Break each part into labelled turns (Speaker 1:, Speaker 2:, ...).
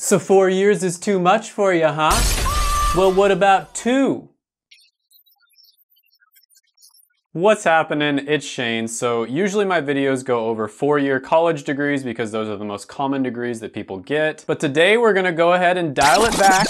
Speaker 1: So four years is too much for you, huh? Well, what about two? What's happening? It's Shane. So usually my videos go over four-year college degrees because those are the most common degrees that people get. But today we're gonna go ahead and dial it back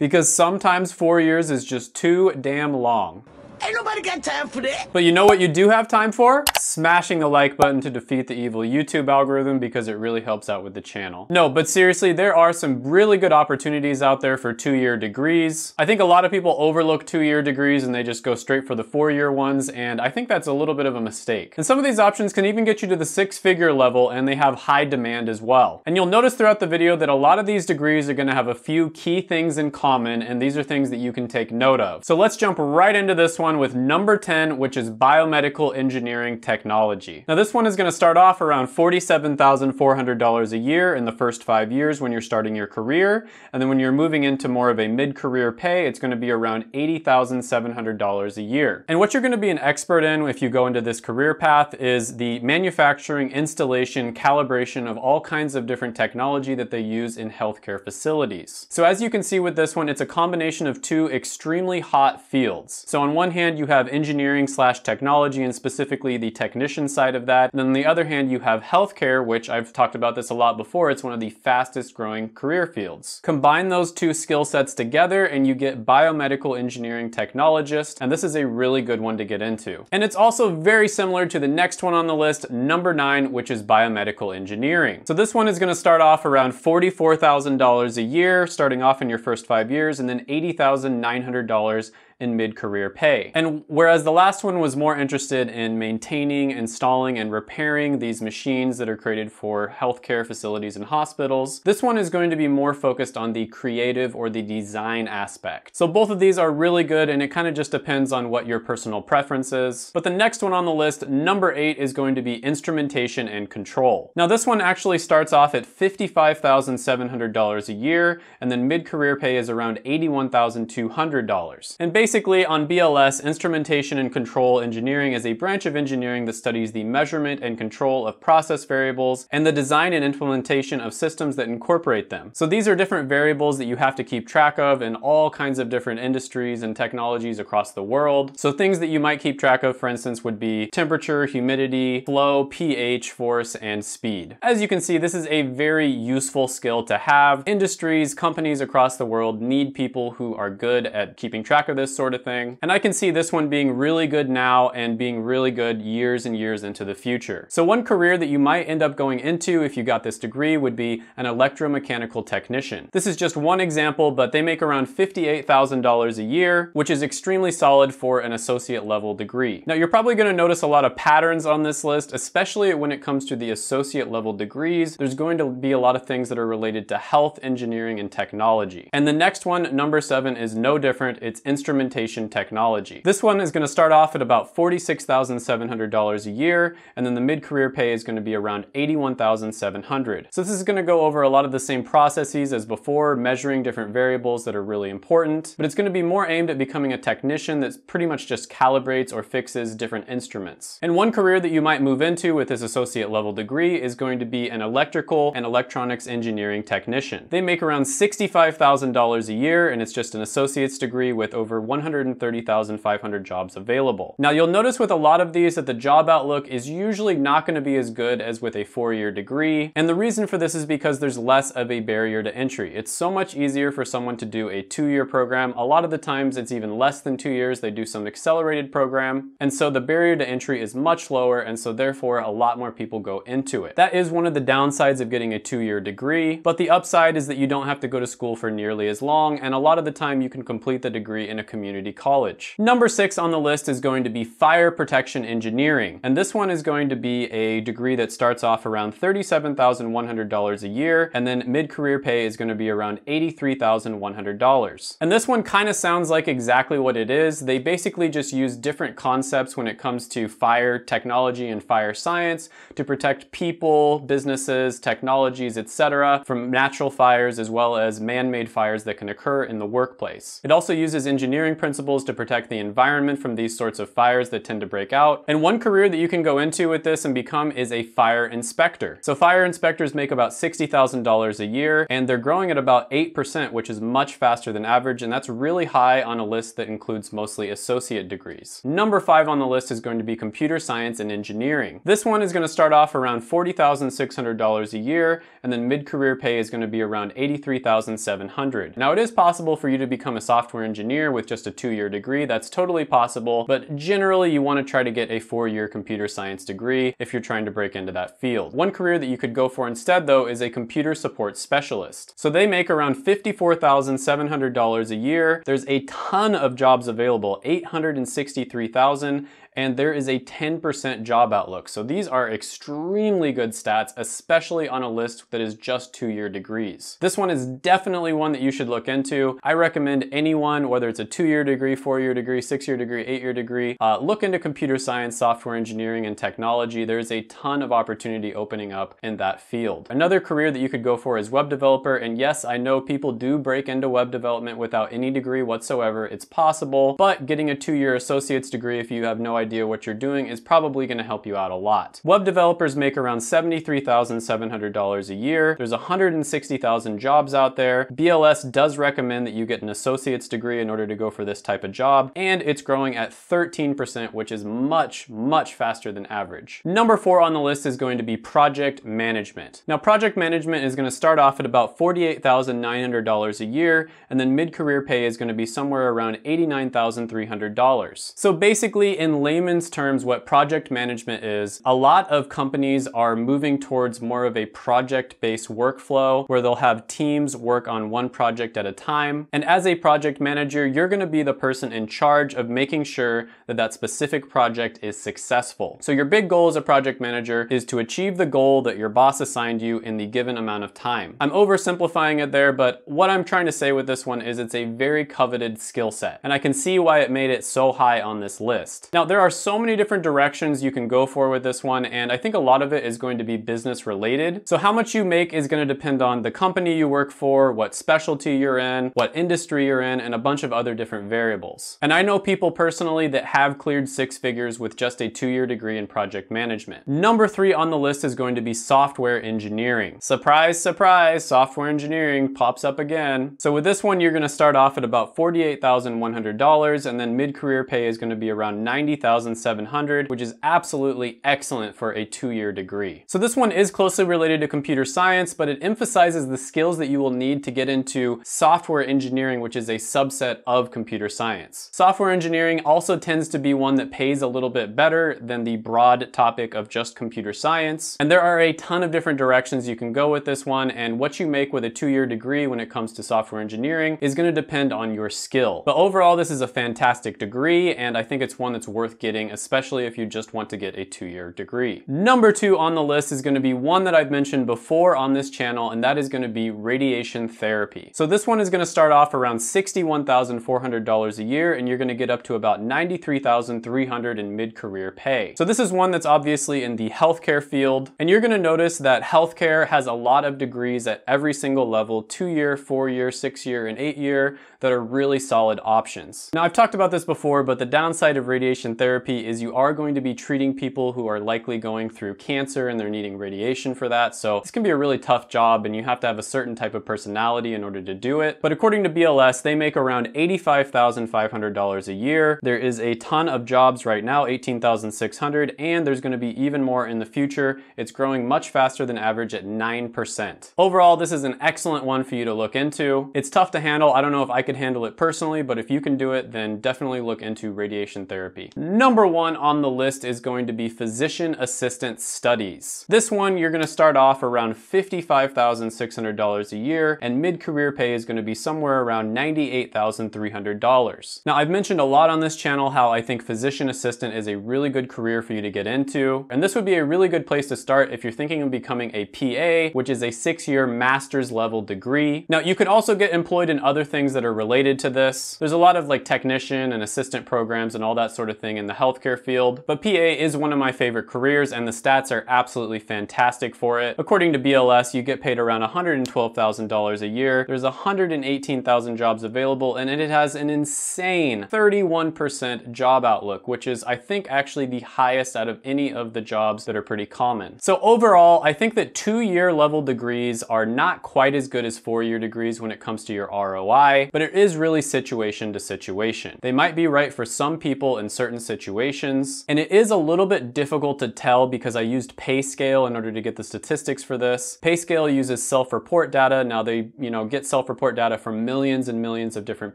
Speaker 1: because sometimes four years is just too damn long. Ain't nobody Nobody got time for that. But you know what you do have time for? Smashing the like button to defeat the evil YouTube algorithm because it really helps out with the channel. No, but seriously, there are some really good opportunities out there for two-year degrees. I think a lot of people overlook two-year degrees and they just go straight for the four-year ones, and I think that's a little bit of a mistake. And some of these options can even get you to the six-figure level and they have high demand as well. And you'll notice throughout the video that a lot of these degrees are gonna have a few key things in common, and these are things that you can take note of. So let's jump right into this one with number 10, which is biomedical engineering technology. Now this one is gonna start off around $47,400 a year in the first five years when you're starting your career. And then when you're moving into more of a mid-career pay, it's gonna be around $80,700 a year. And what you're gonna be an expert in if you go into this career path is the manufacturing, installation, calibration of all kinds of different technology that they use in healthcare facilities. So as you can see with this one, it's a combination of two extremely hot fields. So on one hand, you have have engineering slash technology and specifically the technician side of that. And then on the other hand, you have healthcare, which I've talked about this a lot before. It's one of the fastest growing career fields. Combine those two skill sets together and you get biomedical engineering technologist. And this is a really good one to get into. And it's also very similar to the next one on the list, number nine, which is biomedical engineering. So this one is gonna start off around $44,000 a year, starting off in your first five years, and then $80,900 in mid-career pay. And whereas the last one was more interested in maintaining, installing, and repairing these machines that are created for healthcare facilities and hospitals, this one is going to be more focused on the creative or the design aspect. So both of these are really good and it kind of just depends on what your personal preference is. But the next one on the list, number eight, is going to be instrumentation and control. Now this one actually starts off at $55,700 a year and then mid-career pay is around $81,200. And basically Basically, on BLS, instrumentation and control engineering is a branch of engineering that studies the measurement and control of process variables and the design and implementation of systems that incorporate them. So these are different variables that you have to keep track of in all kinds of different industries and technologies across the world. So things that you might keep track of, for instance, would be temperature, humidity, flow, pH, force, and speed. As you can see, this is a very useful skill to have. Industries, companies across the world need people who are good at keeping track of this sort of thing. And I can see this one being really good now and being really good years and years into the future. So one career that you might end up going into if you got this degree would be an electromechanical technician. This is just one example, but they make around $58,000 a year, which is extremely solid for an associate level degree. Now you're probably gonna notice a lot of patterns on this list, especially when it comes to the associate level degrees. There's going to be a lot of things that are related to health, engineering, and technology. And the next one, number seven, is no different. It's instrument fermentation technology. This one is gonna start off at about $46,700 a year, and then the mid-career pay is gonna be around $81,700. So this is gonna go over a lot of the same processes as before, measuring different variables that are really important, but it's gonna be more aimed at becoming a technician that's pretty much just calibrates or fixes different instruments. And one career that you might move into with this associate level degree is going to be an electrical and electronics engineering technician. They make around $65,000 a year, and it's just an associate's degree with over 130,500 jobs available. Now you'll notice with a lot of these that the job outlook is usually not gonna be as good as with a four-year degree, and the reason for this is because there's less of a barrier to entry. It's so much easier for someone to do a two-year program. A lot of the times it's even less than two years, they do some accelerated program, and so the barrier to entry is much lower, and so therefore a lot more people go into it. That is one of the downsides of getting a two-year degree, but the upside is that you don't have to go to school for nearly as long, and a lot of the time you can complete the degree in a community community college. Number six on the list is going to be fire protection engineering. And this one is going to be a degree that starts off around $37,100 a year. And then mid-career pay is gonna be around $83,100. And this one kind of sounds like exactly what it is. They basically just use different concepts when it comes to fire technology and fire science to protect people, businesses, technologies, etc. from natural fires as well as man-made fires that can occur in the workplace. It also uses engineering engineering principles to protect the environment from these sorts of fires that tend to break out. And one career that you can go into with this and become is a fire inspector. So fire inspectors make about $60,000 a year and they're growing at about 8%, which is much faster than average. And that's really high on a list that includes mostly associate degrees. Number five on the list is going to be computer science and engineering. This one is gonna start off around $40,600 a year and then mid-career pay is gonna be around 83,700. dollars Now it is possible for you to become a software engineer with just just a two-year degree, that's totally possible, but generally you wanna to try to get a four-year computer science degree if you're trying to break into that field. One career that you could go for instead though is a computer support specialist. So they make around $54,700 a year. There's a ton of jobs available, 863,000, and there is a 10% job outlook. So these are extremely good stats, especially on a list that is just two-year degrees. This one is definitely one that you should look into. I recommend anyone, whether it's a two-year degree, four-year degree, six-year degree, eight-year degree, uh, look into computer science, software engineering, and technology. There's a ton of opportunity opening up in that field. Another career that you could go for is web developer, and yes, I know people do break into web development without any degree whatsoever. It's possible, but getting a two-year associate's degree if you have no idea idea what you're doing is probably gonna help you out a lot. Web developers make around $73,700 a year. There's 160,000 jobs out there. BLS does recommend that you get an associate's degree in order to go for this type of job, and it's growing at 13%, which is much, much faster than average. Number four on the list is going to be project management. Now, project management is gonna start off at about $48,900 a year, and then mid-career pay is gonna be somewhere around $89,300. So basically, in layman's terms what project management is, a lot of companies are moving towards more of a project-based workflow where they'll have teams work on one project at a time. And as a project manager, you're gonna be the person in charge of making sure that that specific project is successful. So your big goal as a project manager is to achieve the goal that your boss assigned you in the given amount of time. I'm oversimplifying it there, but what I'm trying to say with this one is it's a very coveted skill set. And I can see why it made it so high on this list. Now, there are are so many different directions you can go for with this one, and I think a lot of it is going to be business related. So how much you make is gonna depend on the company you work for, what specialty you're in, what industry you're in, and a bunch of other different variables. And I know people personally that have cleared six figures with just a two-year degree in project management. Number three on the list is going to be software engineering. Surprise, surprise, software engineering pops up again. So with this one, you're gonna start off at about $48,100, and then mid-career pay is gonna be around 90000 1,700, which is absolutely excellent for a two-year degree. So this one is closely related to computer science, but it emphasizes the skills that you will need to get into software engineering, which is a subset of computer science. Software engineering also tends to be one that pays a little bit better than the broad topic of just computer science. And there are a ton of different directions you can go with this one, and what you make with a two-year degree when it comes to software engineering is gonna depend on your skill. But overall, this is a fantastic degree, and I think it's one that's worth worth getting, especially if you just want to get a two-year degree. Number two on the list is gonna be one that I've mentioned before on this channel, and that is gonna be radiation therapy. So this one is gonna start off around $61,400 a year, and you're gonna get up to about $93,300 in mid-career pay. So this is one that's obviously in the healthcare field, and you're gonna notice that healthcare has a lot of degrees at every single level, two-year, four-year, six-year, and eight-year, that are really solid options. Now I've talked about this before, but the downside of radiation therapy therapy is you are going to be treating people who are likely going through cancer and they're needing radiation for that. So this can be a really tough job and you have to have a certain type of personality in order to do it. But according to BLS, they make around $85,500 a year. There is a ton of jobs right now, 18,600, and there's gonna be even more in the future. It's growing much faster than average at 9%. Overall, this is an excellent one for you to look into. It's tough to handle. I don't know if I could handle it personally, but if you can do it, then definitely look into radiation therapy number one on the list is going to be physician assistant studies. This one, you're gonna start off around $55,600 a year, and mid-career pay is gonna be somewhere around $98,300. Now, I've mentioned a lot on this channel how I think physician assistant is a really good career for you to get into, and this would be a really good place to start if you're thinking of becoming a PA, which is a six-year master's level degree. Now, you could also get employed in other things that are related to this. There's a lot of like technician and assistant programs and all that sort of thing in the healthcare field, but PA is one of my favorite careers and the stats are absolutely fantastic for it. According to BLS, you get paid around $112,000 a year. There's 118,000 jobs available and it has an insane 31% job outlook, which is I think actually the highest out of any of the jobs that are pretty common. So overall, I think that two-year level degrees are not quite as good as four-year degrees when it comes to your ROI, but it is really situation to situation. They might be right for some people in certain situations situations. And it is a little bit difficult to tell because I used PayScale in order to get the statistics for this. PayScale uses self-report data. Now they, you know, get self-report data from millions and millions of different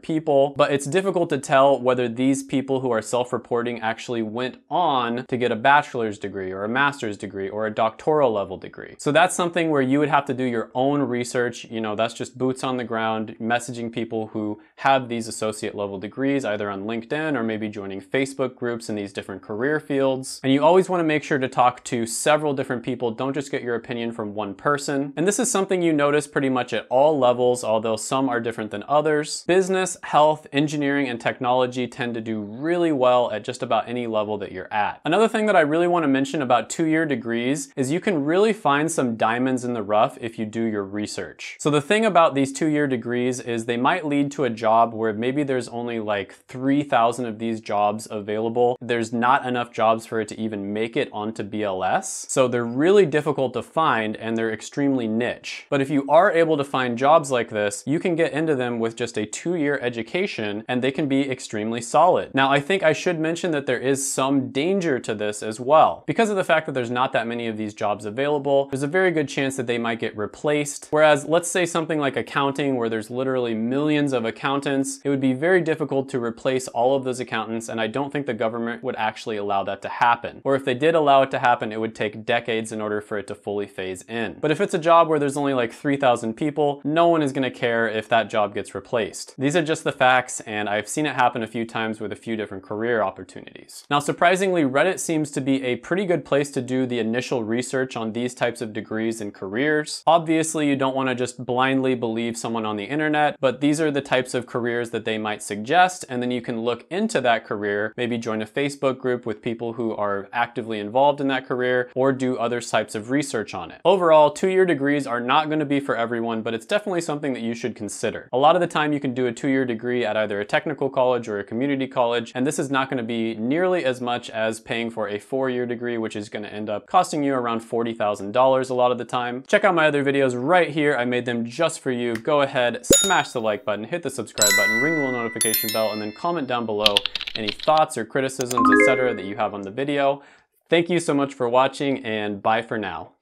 Speaker 1: people, but it's difficult to tell whether these people who are self-reporting actually went on to get a bachelor's degree or a master's degree or a doctoral level degree. So that's something where you would have to do your own research. You know, that's just boots on the ground, messaging people who have these associate level degrees, either on LinkedIn or maybe joining Facebook groups groups in these different career fields. And you always wanna make sure to talk to several different people. Don't just get your opinion from one person. And this is something you notice pretty much at all levels, although some are different than others. Business, health, engineering, and technology tend to do really well at just about any level that you're at. Another thing that I really wanna mention about two-year degrees is you can really find some diamonds in the rough if you do your research. So the thing about these two-year degrees is they might lead to a job where maybe there's only like 3,000 of these jobs available available. There's not enough jobs for it to even make it onto BLS. So they're really difficult to find and they're extremely niche. But if you are able to find jobs like this, you can get into them with just a two-year education and they can be extremely solid. Now, I think I should mention that there is some danger to this as well. Because of the fact that there's not that many of these jobs available, there's a very good chance that they might get replaced. Whereas let's say something like accounting where there's literally millions of accountants, it would be very difficult to replace all of those accountants and I don't think the government government would actually allow that to happen. Or if they did allow it to happen, it would take decades in order for it to fully phase in. But if it's a job where there's only like 3,000 people, no one is gonna care if that job gets replaced. These are just the facts, and I've seen it happen a few times with a few different career opportunities. Now, surprisingly, Reddit seems to be a pretty good place to do the initial research on these types of degrees and careers. Obviously, you don't wanna just blindly believe someone on the internet, but these are the types of careers that they might suggest, and then you can look into that career, maybe join join a Facebook group with people who are actively involved in that career or do other types of research on it. Overall, two-year degrees are not gonna be for everyone, but it's definitely something that you should consider. A lot of the time you can do a two-year degree at either a technical college or a community college, and this is not gonna be nearly as much as paying for a four-year degree, which is gonna end up costing you around $40,000 a lot of the time. Check out my other videos right here. I made them just for you. Go ahead, smash the like button, hit the subscribe button, ring the notification bell, and then comment down below any thoughts or criticisms, etc. that you have on the video. Thank you so much for watching and bye for now.